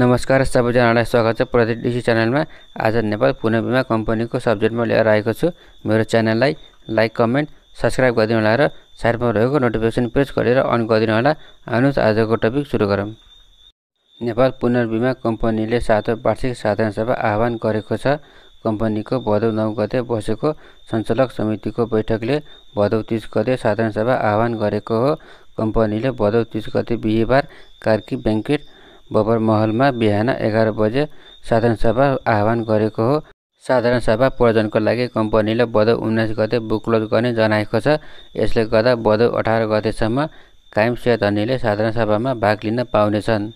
नमस्कार सबैजनालाई स्वागत छ प्रदीप डिसी च्यानलमा आज नेपाल पुनः बिमा कम्पनीको सब्जेक्टमा लिएर आएको छु मेरो च्यानललाई लाइक कमेन्ट सब्सक्राइब गरिदिनु होला र साइडमा रहेको नोटिफिकेसन प्रेस गरेर अन गरिदिनु होला आउनुहोस् आजको टपिक सुरु गरौँ नेपाल पुनर्बिमा कम्पनीले सातौँ वार्षिक साधारण सभा आह्वान गरेको छ कम्पनीको भदौ नौ गते बसेको सञ्चालक समितिको बैठकले भदौ तिस गते साधारण सभा आह्वान गरेको हो कम्पनीले भदौ तिस गते बिहिबार कार्की ब्याङ्केट बबर महलमा बिहान एघार बजे साधारण सभा आह्वान गरेको हो साधारण सभा प्रयोजनको लागि कम्पनीले बधौ उन्नाइस गते बुक क्लोज गर्ने जनाएको छ यसले गर्दा बधौ अठार गतेसम्म कायम सेतनीले साधारण सभामा भाग लिन पाउनेछन्